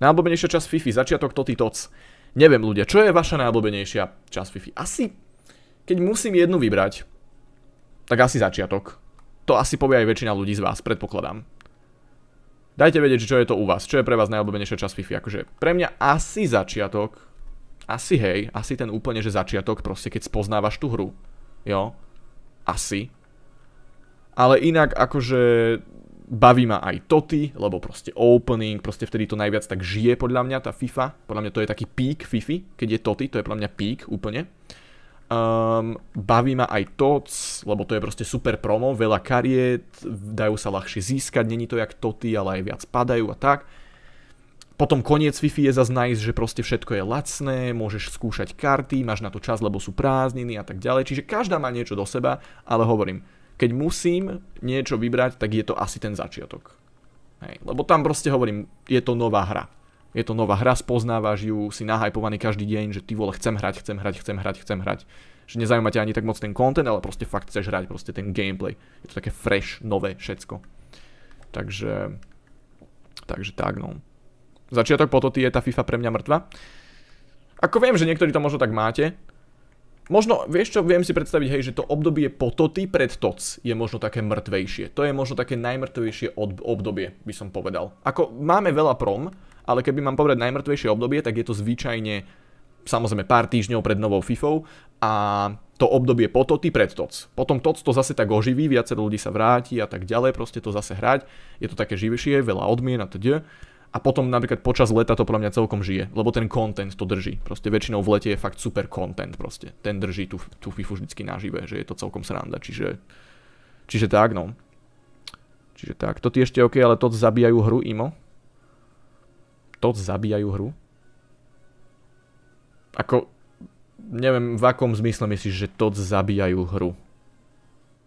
Najobľúbenejšia časť Fifi, začiatok Toty Tots. Neviem ľudia, čo je vaša najobľúbenejšia časť Fifi? Asi, keď musím jednu vybrať, tak asi začiatok. To asi povie aj väčšina ľudí z vás, predpokladám. Dajte vedieť, čo je to u vás, čo je pre vás najobľúbenejšia časť Fifi. Akože pre mňa asi začiatok, asi hej, asi ten úplne, že začiatok, proste keď spoznávaš tú hru. Jo, asi. Ale inak akože baví ma aj Toty, lebo proste opening, proste vtedy to najviac tak žije podľa mňa tá FIFA. Podľa mňa to je taký pík FIFA, keď je Toty, to je podľa mňa pík úplne. Um, baví ma aj TOC, lebo to je proste super promo, veľa kariet, dajú sa ľahšie získať, není to jak TOTY, ale aj viac padajú a tak. Potom koniec FiFI je zase nice, že proste všetko je lacné, môžeš skúšať karty, máš na to čas, lebo sú prázdniny a tak ďalej. Čiže každá má niečo do seba, ale hovorím, keď musím niečo vybrať, tak je to asi ten začiatok. Hej. Lebo tam proste hovorím, je to nová hra. Je to nová hra, spoznávaš ju, si nahajpovaný každý deň, že ty vole, chcem hrať, chcem hrať, chcem hrať, chcem hrať. Že nezaujíma ťa ani tak moc ten content, ale proste fakt chceš hrať, proste ten gameplay. Je to také fresh, nové, všetko. Takže... Takže tak, no. Začiatok to je tá FIFA pre mňa mŕtva. Ako viem, že niektorí to možno tak máte, Možno, vieš čo, viem si predstaviť, hej, že to obdobie pototy pred toc je možno také mŕtvejšie. To je možno také najmŕtvejšie obdobie, by som povedal. Ako máme veľa prom, ale keby mám povedať najmŕtvejšie obdobie, tak je to zvyčajne samozrejme pár týždňov pred novou FIFou a to obdobie pototy pred toc. Potom toc to zase tak oživí, viacero ľudí sa vráti a tak ďalej, proste to zase hrať. Je to také živšie, veľa odmien a teda a potom napríklad počas leta to pre mňa celkom žije, lebo ten content to drží. Proste väčšinou v lete je fakt super content proste. Ten drží tú, tú FIFU vždycky nažive, že je to celkom sranda, čiže, čiže tak no. Čiže tak, to ešte OK, ale to zabíjajú hru, Imo? To zabíjajú hru? Ako, neviem, v akom zmysle myslíš, že to zabíjajú hru?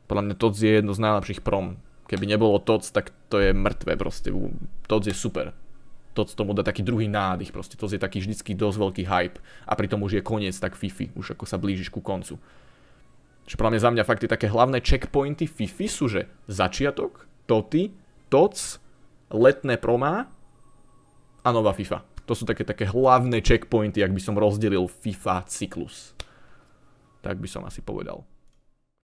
Podľa mňa TOTS je jedno z najlepších prom. Keby nebolo TOTS, tak to je mŕtve proste. TOTS je super to tomu dá taký druhý nádych, proste to je taký vždycky dosť veľký hype a pritom už je koniec tak Fifi, už ako sa blížiš ku koncu. Čiže podľa mňa za mňa fakt tie také hlavné checkpointy Fifi sú, že začiatok, Toty, Tots, letné promá a nová FIFA. To sú také, také hlavné checkpointy, ak by som rozdelil FIFA cyklus. Tak by som asi povedal.